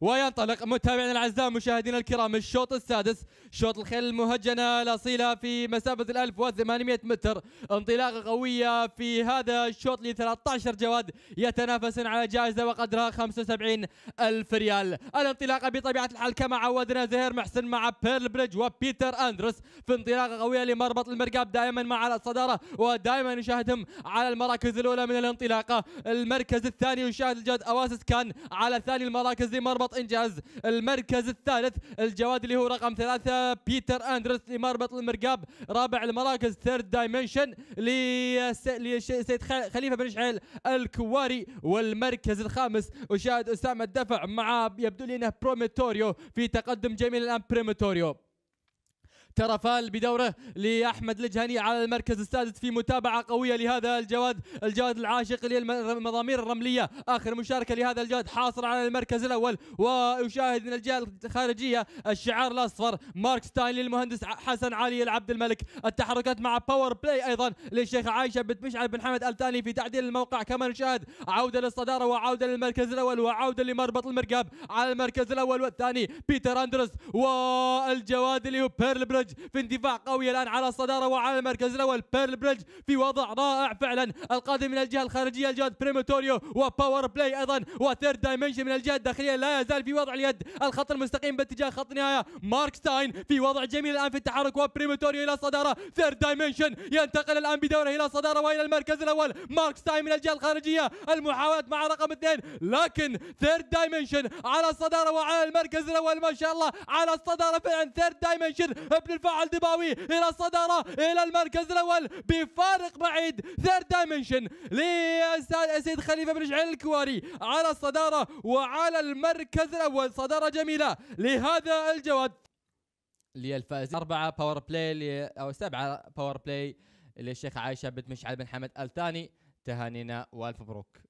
وينطلق متابعينا الاعزاء مشاهدينا الكرام الشوط السادس شوط الخيل المهجنه الاصيله في مسافه ال 1800 متر انطلاقه قويه في هذا الشوط ل 13 جواد يتنافسون على جائزه وقدرها 75 الف ريال الانطلاقه بطبيعه الحال كما عودنا زهير محسن مع بيرل بريدج وبيتر اندرس في انطلاقه قويه لمربط المرقاب دائما مع الصداره ودائما نشاهدهم على المراكز الاولى من الانطلاقه المركز الثاني يشاهد الجاد اواسس كان على ثاني المراكز لمربط ضبط انجاز المركز الثالث الجواد اللي هو رقم ثلاثة بيتر اندرس لمربط المرقاب رابع المراكز ثيرد دايمنشن لسيد خليفة بن شعيل الكواري والمركز الخامس أشاهد أسامة الدفع مع يبدو لي أنه بروميتوريو في تقدم جميل الآن بريميتوريو ترى فال بدوره لاحمد الجهني على المركز السادس في متابعه قويه لهذا الجواد الجواد العاشق للمضامير الرمليه اخر مشاركه لهذا الجواد حاصل على المركز الاول ويشاهد من الجهه الخارجيه الشعار الاصفر مارك ستاين للمهندس حسن علي العبد الملك التحركات مع باور بلاي ايضا للشيخ عايشه بنت مشعل بن حمد الثاني في تعديل الموقع كما نشاهد عوده للصداره وعوده للمركز الاول وعوده لمربط المرقاب على المركز الاول والثاني بيتر اندرس والجواد اللي هو اليوبير بريدج في اندفاع قوي الآن على الصدارة وعلى المركز الأول بيرل بريدج في وضع رائع فعلا القادم من الجهة الخارجية الجهة بريموتوريو وباور بلاي أيضا وثيرد دايمنشن من الجهة الداخلية لا يزال في وضع اليد الخط المستقيم باتجاه خط النهاية ستاين في وضع جميل الآن في التحرك وبريموتوريو إلى الصدارة ثيرد دايمنشن ينتقل الآن بدوره إلى الصدارة وإلى المركز الأول مارك ستاين من الجهة الخارجية المحاولات مع رقم اثنين لكن ثيرد دايمنشن على الصدارة وعلى المركز الأول ما شاء الله على الصدارة فعلا ثيرد دايمنشن الفاعل دباوي الى الصداره الى المركز الاول بفارق بعيد ثيرد دايمنشن لسيد خليفه بن جعيل الكواري على الصداره وعلى المركز الاول صداره جميله لهذا الجواد للفائز أربعة باور بلاي أو سبعة باور بلاي للشيخ عايشة بنت مشعل بن حمد الثاني تهانينا والف مبروك